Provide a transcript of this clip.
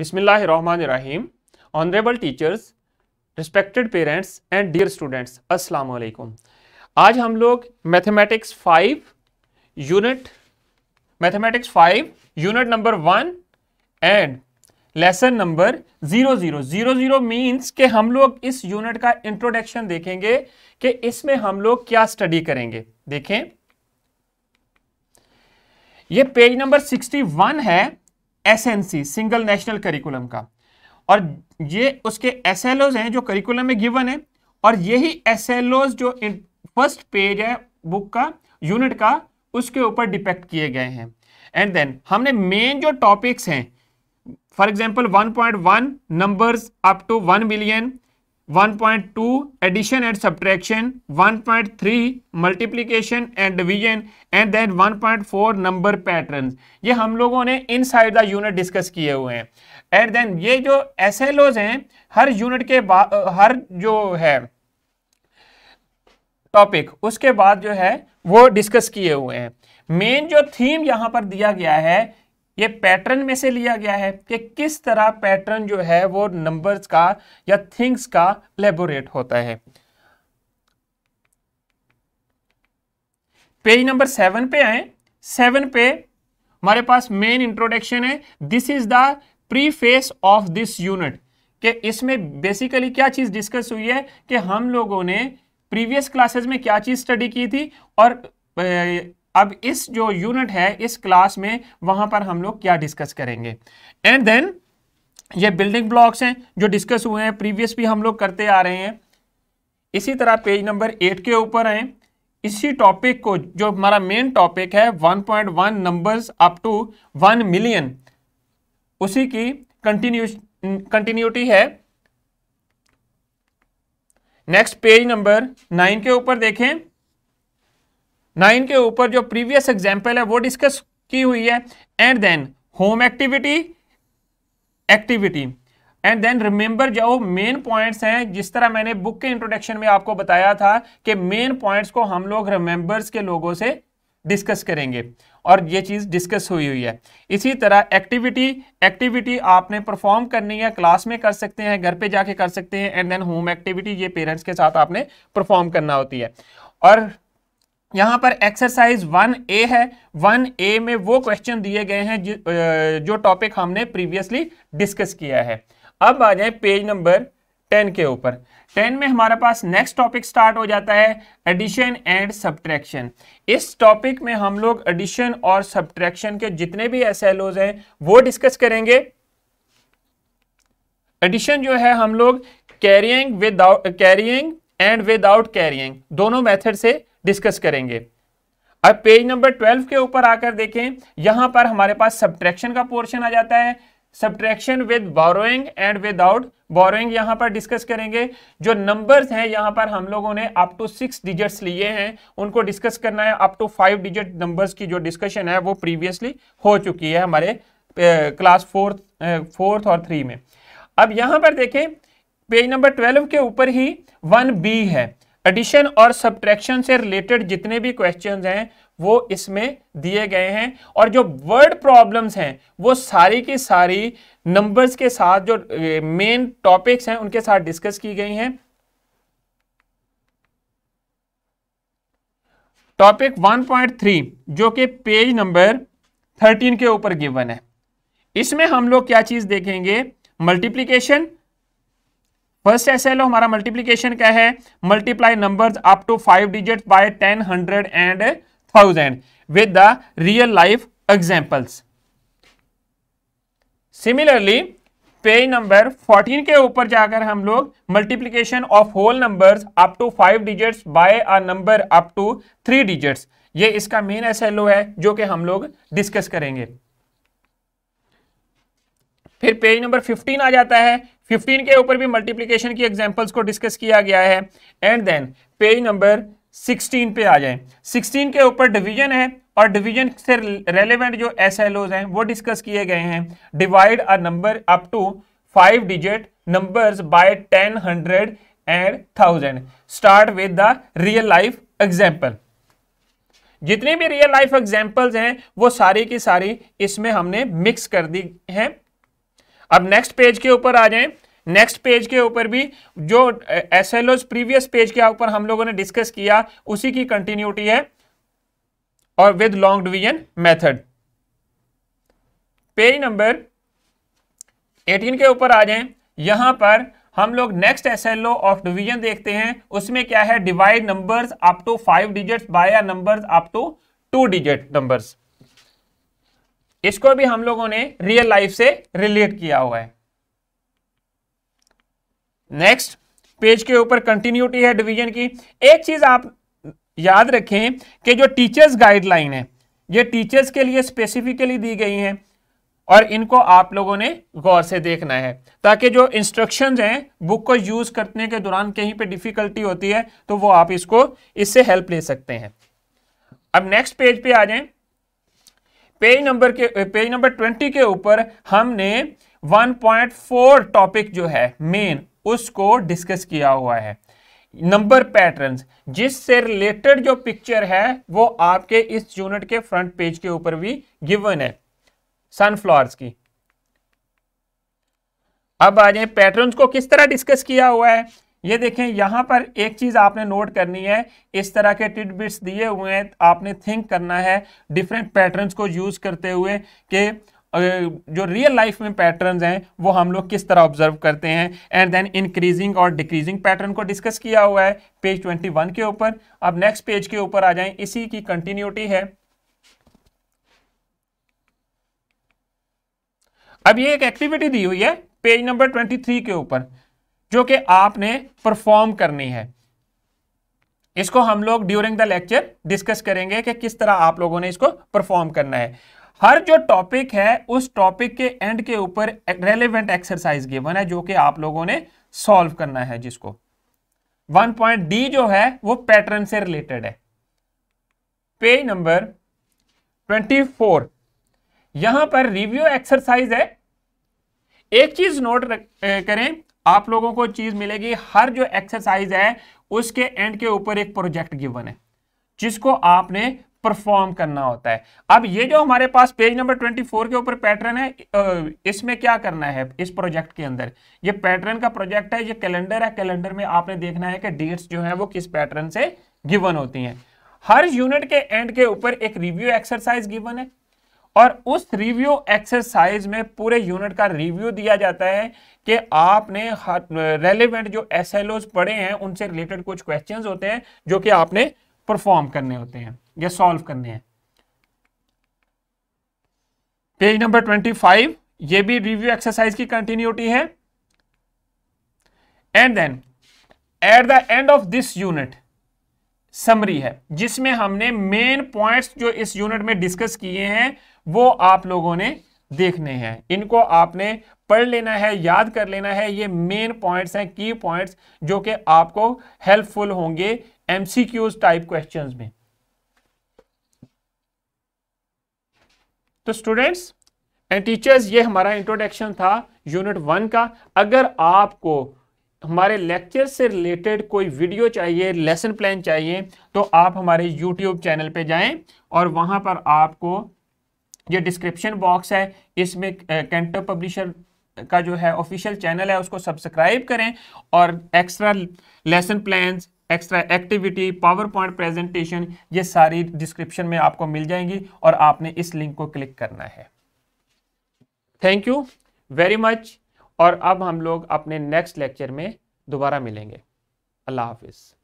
Bismillahirrahmanirrahim. Honourable teachers respected parents and dear students अस्सलाम वालेकुम. आज हम लोग mathematics five unit mathematics five unit number one and lesson number zero zero zero zero means के हम लोग इस यूनिट का इंट्रोडक्शन देखेंगे कि इसमें हम लोग क्या स्टडी करेंगे देखें ये पेज नंबर सिक्सटी वन है एसएनसी सिंगल नेशनल करिकुलम का और ये उसके एस हैं जो करिकुलम में गिवन है और यही एस जो फर्स्ट पेज है बुक का यूनिट का उसके ऊपर डिपेक्ट किए गए हैं एंड देन हमने मेन जो टॉपिक्स हैं for example 1.1 numbers up to 1 million 1.2 addition and subtraction 1.3 multiplication and division and then 1.4 number patterns ये हम लोगों ने इनसाइड द यूनिट डिस्कस किए हुए हैं एंड देन ये जो एस हैं हर यूनिट के हर जो है टॉपिक उसके बाद जो है वो डिस्कस किए हुए हैं मेन जो थीम यहां पर दिया गया है ये पैटर्न में से लिया गया है कि किस तरह पैटर्न जो है वो नंबर्स का या थिंग्स का लेबोरेट होता है पेज नंबर सेवन पे आए सेवन पे हमारे पास मेन इंट्रोडक्शन है this is the preface of this unit कि इसमें बेसिकली क्या चीज़ डिस्कस हुई है कि हम लोगों ने प्रीवियस क्लासेस में क्या चीज़ स्टडी की थी और अब इस जो यूनिट है इस क्लास में वहां पर हम लोग क्या डिस्कस करेंगे एंड देन ये बिल्डिंग ब्लॉक्स हैं जो डिस्कस हुए हैं प्रीवियस भी हम लोग करते आ रहे हैं इसी तरह पेज नंबर एट के ऊपर आए इसी टॉपिक को जो हमारा मेन टॉपिक है 1.1 नंबर्स अप टू 1 मिलियन उसी की कंटिन्यू कंटिन्यूटी है नेक्स्ट पेज नंबर नाइन के ऊपर देखें नाइन के ऊपर जो प्रीवियस एग्जाम्पल है वो डिस्कस की हुई है and then home activity activity and then remember जो मेन पॉइंट्स हैं जिस तरह मैंने बुक के इंट्रोडक्शन में आपको बताया था कि मेन पॉइंट्स को हम लोग रिमेंबर्स के लोगों से डिस्कस करेंगे और ये चीज़ डिस्कस हुई हुई है इसी तरह एक्टिविटी एक्टिविटी आपने परफॉर्म करनी है क्लास में कर सकते हैं घर पे जाके कर सकते हैं एंड देन होम एक्टिविटी ये पेरेंट्स के साथ आपने परफॉर्म करना होती है और यहाँ पर एक्सरसाइज वन ए है वन ए में वो क्वेश्चन दिए गए हैं जो टॉपिक हमने प्रीवियसली डिस्कस किया है अब आ जाए पेज नंबर टेन के ऊपर टेन में हमारे पास नेक्स्ट टॉपिक स्टार्ट हो जाता है एडिशन एंड सब्ट्रैक्शन इस टॉपिक में हम लोग एडिशन और सब्ट्रैक्शन के जितने भी एस हैं वो डिस्कस करेंगे एडिशन जो है हम लोग carrying without carrying and without carrying दोनों मेथड से डिस्कस करेंगे अब पेज नंबर ट्वेल्व के ऊपर आकर देखें यहां पर हमारे पास सब्ट्रैक्शन का पोर्शन आ जाता है subtraction with borrowing and without borrowing यहां पर डिस्कस करेंगे जो नंबर्स हैं यहां पर हम लोगों ने अप टू सिक्स डिजिट्स लिए हैं उनको डिस्कस करना है up to five digit numbers की जो डिस्कशन है वो प्रीवियसली हो चुकी है हमारे क्लास फोर्थ फोर्थ और थ्री में अब यहां पर देखें पेज नंबर ट्वेल्व के ऊपर ही वन बी है एडिशन और सब्ट्रैक्शन से रिलेटेड जितने भी क्वेश्चंस हैं वो इसमें दिए गए हैं और जो वर्ड प्रॉब्लम्स हैं वो सारी की सारी नंबर्स के साथ जो मेन टॉपिक्स हैं उनके साथ डिस्कस की गई हैं टॉपिक 1.3 जो कि पेज नंबर 13 के ऊपर गिवन है इसमें हम लोग क्या चीज देखेंगे मल्टीप्लीकेशन फर्स्ट एस एल हमारा मल्टीप्लीकेशन क्या है multiply number up to five digit by ten hundred and thousand with the real life examples similarly page number 14 के ऊपर जाकर हम लोग multiplication of whole numbers up to five digits by a number up to three digits ये इसका main S है जो कि हम लोग डिस्कस करेंगे फिर पेज नंबर 15 आ जाता है 15 के ऊपर भी मल्टीप्लीकेशन की एग्जाम्पल्स को डिस्कस किया गया है एंड देन पेज नंबर 16 पे आ जाए 16 के ऊपर डिवीजन है और डिवीजन से रेलेवेंट जो एस हैं वो डिस्कस किए गए हैं divide a number up to five digit numbers by ten hundred and thousand start with the real life example जितने भी रियल लाइफ एग्जाम्पल्स हैं वो सारी की सारी इसमें हमने मिक्स कर दी हैं अब नेक्स्ट पेज के ऊपर आ जाए नेक्स्ट पेज के ऊपर भी जो S L Os previous page के ऊपर हम लोगों ने डिस्कस किया उसी की कंटिन्यूटी है और with long division method page number 18 के ऊपर आ जाए यहां पर हम लोग next S L O of division देखते हैं उसमें क्या है divide numbers up to five digits by numbers up to two digit numbers इसको भी हम लोगों ने रियल लाइफ से रिलेट किया हुआ है नेक्स्ट पेज के ऊपर कंटिन्यूटी है डिवीजन की एक चीज आप याद रखें कि जो टीचर्स गाइडलाइन है ये टीचर्स के लिए स्पेसिफिकली दी गई हैं और इनको आप लोगों ने गौर से देखना है ताकि जो इंस्ट्रक्शंस हैं बुक को यूज़ करने के दौरान कहीं पे डिफ़िकल्टी होती है तो वो आप इसको इससे हेल्प ले सकते हैं अब नेक्स्ट पेज पे आ जाएं पेज नंबर के पेज नंबर ट्वेंटी के ऊपर हमने 1.4 टॉपिक जो है मेन उसको डिस्कस किया हुआ है नंबर पैटर्न्स जिससे रिलेटेड जो पिक्चर है वो आपके इस यूनिट के फ्रंट पेज के ऊपर भी गिवन है सनफ्लावर्स की अब आ जाए पैटर्न्स को किस तरह डिस्कस किया हुआ है ये देखें यहाँ पर एक चीज़ आपने नोट करनी है इस तरह के टिट बिट्स दिए हुए हैं आपने थिंक करना है डिफरेंट पैटर्न्स को यूज़ करते हुए कि जो रियल लाइफ में पैटर्न्स हैं वो हम लोग किस तरह ऑब्जर्व करते हैं एंड देन इंक्रीजिंग और डिक्रीजिंग पैटर्न को डिस्कस किया हुआ है पेज वन के ऊपर अब नेक्स्ट पेज के ऊपर आ जाए इसी की कंटिन्यूटी है अब ये एक एक्टिविटी दी हुई है पेज नंबर 23 के ऊपर जो कि आपने परफॉर्म करनी है इसको हम लोग ड्यूरिंग द लेक्चर डिस्कस करेंगे कि किस तरह आप लोगों ने इसको परफॉर्म करना है हर जो टॉपिक है उस टॉपिक के एंड के ऊपर रेलिवेंट एक्सरसाइज गिवन है जो कि आप लोगों ने सॉल्व करना है जिसको वन पॉइंट डी जो है वो पैटर्न से रिलेटेड है पेज नंबर ट्वेंटी फोर यहां पर रिव्यू एक्सरसाइज है एक चीज नोट करें आप लोगों को चीज मिलेगी हर जो एक्सरसाइज है उसके एंड के ऊपर एक प्रोजेक्ट गिवन है जिसको आपने परफॉर्म करना होता है अब ये जो हमारे पास पेज नंबर 24 के ऊपर पैटर्न है इसमें क्या करना है इस प्रोजेक्ट के अंदर ये पैटर्न का प्रोजेक्ट है ये कैलेंडर है कैलेंडर में आपने देखना है कि डेट्स जो है वो किस पैटर्न से गिवन होती हैं हर यूनिट के एंड के ऊपर एक रिव्यू एक्सरसाइज गिवन है और उस रिव्यू एक्सरसाइज में पूरे यूनिट का रिव्यू दिया जाता है कि आपने रेलिवेंट जो एस पढ़े हैं उनसे रिलेटेड कुछ क्वेश्चंस होते हैं जो कि आपने परफॉर्म करने होते हैं या सॉल्व करने हैं पेज नंबर ट्वेंटी फाइव ये भी रिव्यू एक्सरसाइज की कंटिन्यूटी है and then at the end of this unit summary है जिसमें हमने मेन पॉइंट्स जो इस यूनिट में डिस्कस किए हैं वो आप लोगों ने देखने हैं इनको आपने पढ़ लेना है याद कर लेना है ये मेन पॉइंट्स हैं की पॉइंट्स जो कि आपको हेल्पफुल होंगे एमसीक्यूज टाइप क्वेश्चंस में तो स्टूडेंट्स एंड टीचर्स ये हमारा इंट्रोडक्शन था यूनिट वन का अगर आपको हमारे लेक्चर से रिलेटेड कोई वीडियो चाहिए लेसन प्लान चाहिए तो आप हमारे यूट्यूब चैनल पे जाएं और वहां पर आपको ये डिस्क्रिप्शन बॉक्स है इसमें कैंटो पब्लिशर का जो है ऑफिशियल चैनल है उसको सब्सक्राइब करें और extra lesson plans extra activity power point presentation ये सारी डिस्क्रिप्शन में आपको मिल जाएंगी और आपने इस लिंक को क्लिक करना है थैंक यू वेरी मच और अब हम लोग अपने नेक्स्ट लेक्चर में दोबारा मिलेंगे अल्लाह हाफिज़